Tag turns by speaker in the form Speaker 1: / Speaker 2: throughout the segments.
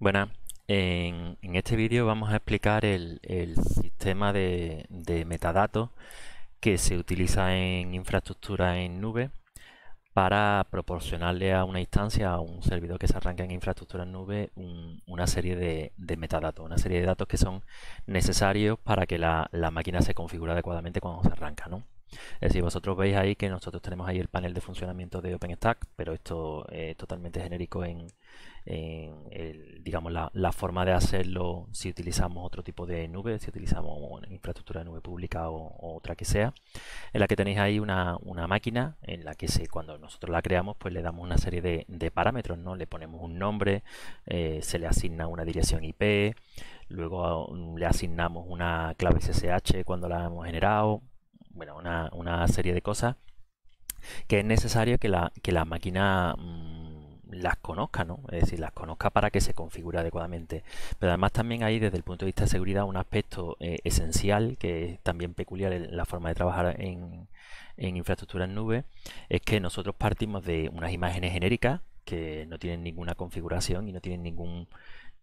Speaker 1: Bueno, en, este vídeo vamos a explicar el, sistema de, metadatos que se utiliza en infraestructura en nube para proporcionarle a una instancia, a un servidor que se arranca en infraestructura en nube, una serie de, metadatos, una serie de datos que son necesarios para que la, la máquina se configure adecuadamente cuando se arranca. ¿no? Es decir, vosotros veis ahí que nosotros tenemos ahí el panel de funcionamiento de OpenStack, pero esto es totalmente genérico en, digamos, la, la, forma de hacerlo si utilizamos otro tipo de nube, si utilizamos una infraestructura de nube pública o, otra que sea, en la que tenéis ahí una, una máquina en la que se, cuando nosotros la creamos, pues le damos una serie de, de parámetros, ¿no? Le ponemos un nombre, eh, se le asigna una dirección IP, luego um, le asignamos una clave SSH cuando la hemos generado, bueno, una, una serie de cosas que es necesario que la, que la máquina mm, las conozca, ¿no? Es decir, las conozca para que se configure adecuadamente. Pero además también hay desde el punto de vista de seguridad un aspecto eh, esencial, que es también peculiar en la forma de trabajar en, en infraestructura en nube, es que nosotros partimos de unas imágenes genéricas que no tienen ninguna configuración y no tienen ningún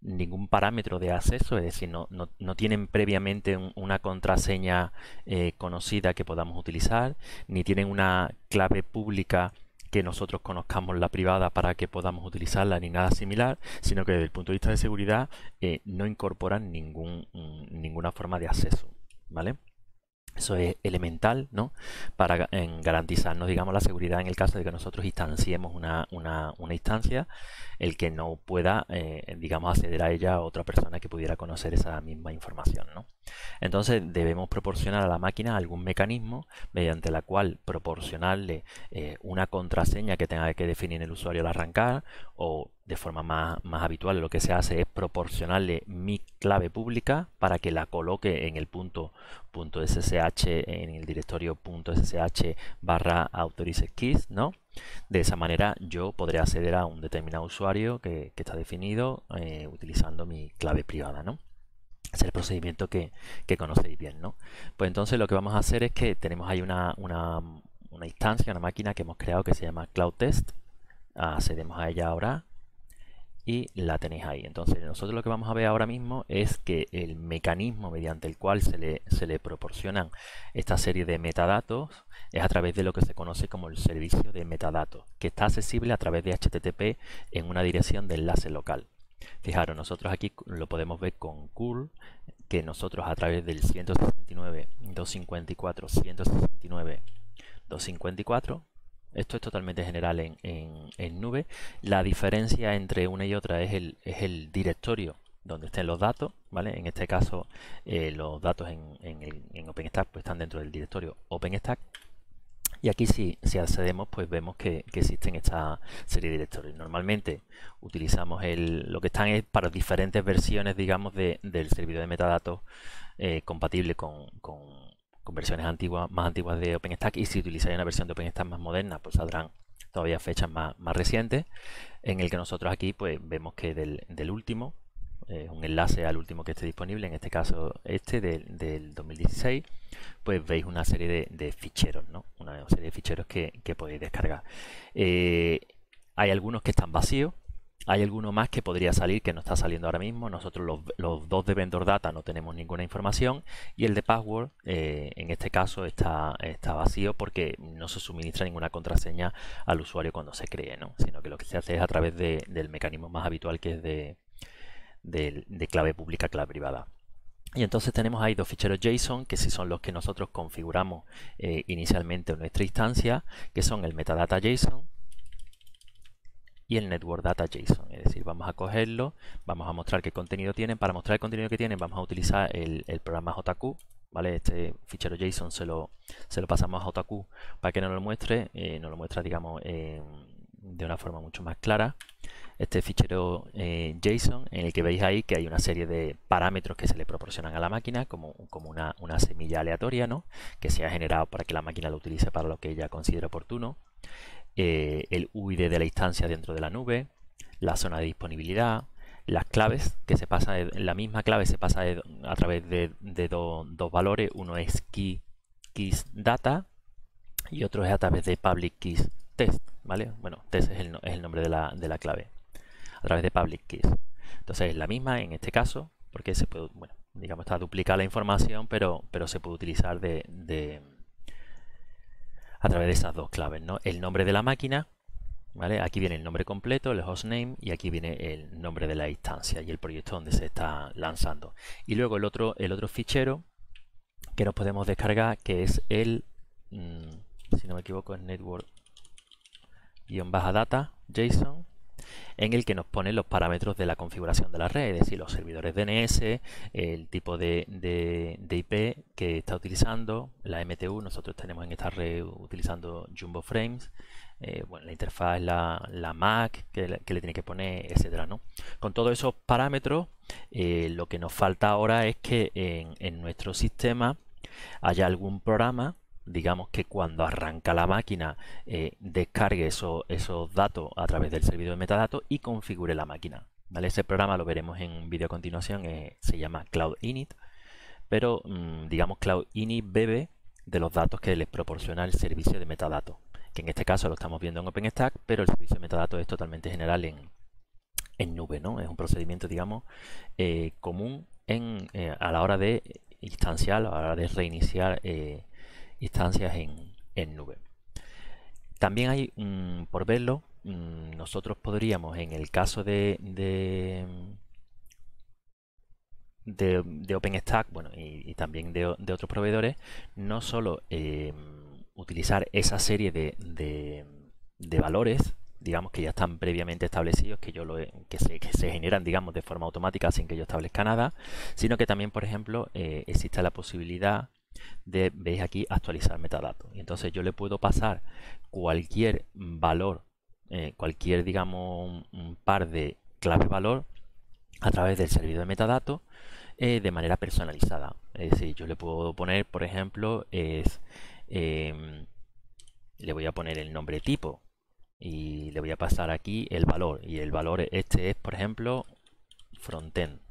Speaker 1: ningún parámetro de acceso, es decir, no, no, tienen previamente una contraseña eh, conocida que podamos utilizar, ni tienen una clave pública que nosotros conozcamos la privada para que podamos utilizarla ni nada similar, sino que desde el punto de vista de seguridad eh, no incorporan ningún, mm, ninguna forma de acceso. ¿Vale? eso es elemental, ¿no? Para garantizarnos, digamos, la seguridad en el caso de que nosotros instanciemos una, instancia, el que no pueda, eh, digamos, acceder a ella a otra persona que pudiera conocer esa misma información, Entonces debemos proporcionar a la máquina algún mecanismo mediante el cual proporcionarle eh, una contraseña que tenga que definir el usuario al arrancar o de forma más, habitual lo que se hace es proporcionarle mi clave pública para que la coloque en el punto, .ssh en el directorio .ssh barra authorized keys, ¿no? De esa manera yo podré acceder a un determinado usuario que, está definido eh, utilizando mi clave privada, ¿no? es el procedimiento que, conocéis bien, Pues entonces lo que vamos a hacer es que tenemos ahí una, una instancia, una máquina que hemos creado que se llama Cloud Test. Ah, accedemos a ella ahora y la tenéis ahí. Entonces nosotros lo que vamos a ver ahora mismo es que el mecanismo mediante el cual se le, se le proporcionan esta serie de metadatos es a través de lo que se conoce como el servicio de metadatos, que está accesible a través de HTTP en una dirección de enlace local. Fijaros, nosotros aquí lo podemos ver con curl, que nosotros a través del 169.254.169.254, esto es totalmente general en, nube. La diferencia entre una y otra es el, directorio donde estén los datos, ¿vale? En este caso, eh, los datos en, en, OpenStack pues, están dentro del directorio OpenStack. Y aquí si, si accedemos, pues vemos que, existen esta serie de directorios. Normalmente utilizamos el, lo que están es para diferentes versiones, digamos, del servidor de metadatos eh, compatible con, con con versiones antiguas, más antiguas de OpenStack y si utilizáis una versión de OpenStack más moderna, pues saldrán todavía fechas más, más recientes, en el que nosotros aquí pues vemos que del, último, eh, un enlace al último que esté disponible, en este caso este del, 2016, pues veis una serie de, ficheros, ¿no? Una serie de ficheros que, podéis descargar. Eh, hay algunos que están vacíos, hay alguno más que podría salir que no está saliendo ahora mismo. Nosotros los, dos de vendor data no tenemos ninguna información y el de password eh, en este caso está, vacío porque no se suministra ninguna contraseña al usuario cuando se cree, ¿no? sino que lo que se hace es a través del mecanismo más habitual que es de, clave pública, clave privada. Y entonces tenemos ahí dos ficheros JSON, que sí son los que nosotros configuramos eh, inicialmente en nuestra instancia, que son el metadata JSON y el network data JSON. Es decir, vamos a cogerlo, vamos a mostrar qué contenido tienen. Para mostrar el contenido que tienen vamos a utilizar el, programa JQ. ¿Vale? Este fichero JSON se lo, se lo pasamos a JQ para que nos lo muestre. Eh, nos lo muestra, digamos, de una forma mucho más clara. Este fichero eh, JSON en el que veis ahí que hay una serie de parámetros que se le proporcionan a la máquina como, como una, semilla aleatoria ¿no? que se ha generado para que la máquina lo utilice para lo que ella considere oportuno. Eh, el UID de la instancia dentro de la nube, la zona de disponibilidad, las claves, que se pasa, la misma clave se pasa a través de, dos valores, uno es key, keys data y otro es a través de public keys test, ¿vale? Bueno, test es el, nombre de la, clave, a través de public keys. Entonces es la misma en este caso, porque se puede, bueno, digamos, está duplicada la información, pero, pero se puede utilizar de a través de estas dos claves, ¿no? El nombre de la máquina, ¿vale? Aquí viene el nombre completo, el hostname, y aquí viene el nombre de la instancia y el proyecto donde se está lanzando. Y luego el otro, el otro fichero que nos podemos descargar, que es el, mm, si no me equivoco, es network-data, en el que nos pone los parámetros de la configuración de la red, es decir, los servidores DNS, el tipo de, IP que está utilizando, la MTU, nosotros tenemos en esta red utilizando Jumbo Frames, eh, la interfaz, la, la Mac que le, tiene que poner, etcétera, ¿no? Con todos esos parámetros, eh, lo que nos falta ahora es que en nuestro sistema haya algún programa digamos que cuando arranca la máquina eh, descargue esos datos a través del servidor de metadatos y configure la máquina. ¿vale? Ese programa lo veremos en un vídeo a continuación, eh, se llama Cloud Init, pero mm, digamos Cloud Init bebe de los datos que les proporciona el servicio de metadatos, que en este caso lo estamos viendo en OpenStack, pero el servicio de metadatos es totalmente general en, en nube, ¿no? Es un procedimiento, digamos, eh, común en, a la hora de instanciar, a la hora de reiniciar instancias en, en nube. También hay, mm, por verlo, mm, nosotros podríamos, en el caso de, de, de, OpenStack, bueno, y, también de, otros proveedores, no solo eh, utilizar esa serie de, valores, digamos, que ya están previamente establecidos, que yo lo que, se, generan, digamos, de forma automática sin que yo establezca nada, sino que también, por ejemplo, eh, exista la posibilidad de, veis aquí, actualizar metadatos. Y entonces yo le puedo pasar cualquier valor, eh, cualquier, digamos, un par de clave valor a través del servidor de metadatos eh, de manera personalizada. Es decir, yo le puedo poner, por ejemplo, es, em, le voy a poner el nombre tipo y le voy a pasar aquí el valor. Y el valor este es, por ejemplo, frontend.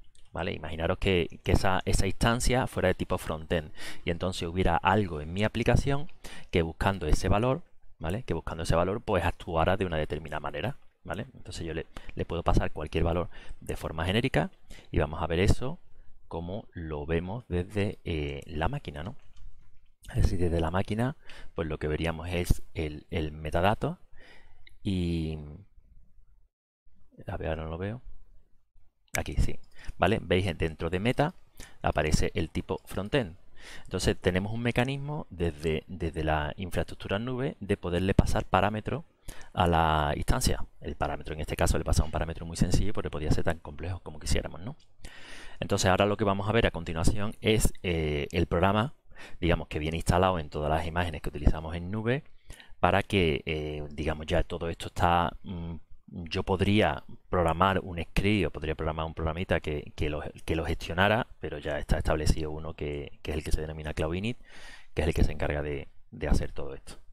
Speaker 1: Imaginaros que, esa, instancia fuera de tipo frontend y entonces hubiera algo en mi aplicación que buscando ese valor, ¿vale? Que buscando ese valor pues actuara de una determinada manera, Entonces yo le, puedo pasar cualquier valor de forma genérica y vamos a ver eso como lo vemos desde eh, la máquina, ¿no? Es decir, desde la máquina, pues lo que veríamos es el, el metadato y... A ver, ahora no lo veo. Aquí sí, ¿vale? Veis dentro de meta aparece el tipo frontend. Entonces tenemos un mecanismo desde, desde la infraestructura nube de poderle pasar parámetros a la instancia. El parámetro, en este caso, le pasa un parámetro muy sencillo porque podía ser tan complejo como quisiéramos, ¿no? Entonces ahora lo que vamos a ver a continuación es eh, el programa, digamos, que viene instalado en todas las imágenes que utilizamos en nube para que, eh, digamos, ya todo esto está... Mm, yo podría programar un script o podría programar un programita que, que, lo, que lo gestionara, pero ya está establecido uno que, es el que se denomina Cloud Init, que es el que se encarga de hacer todo esto.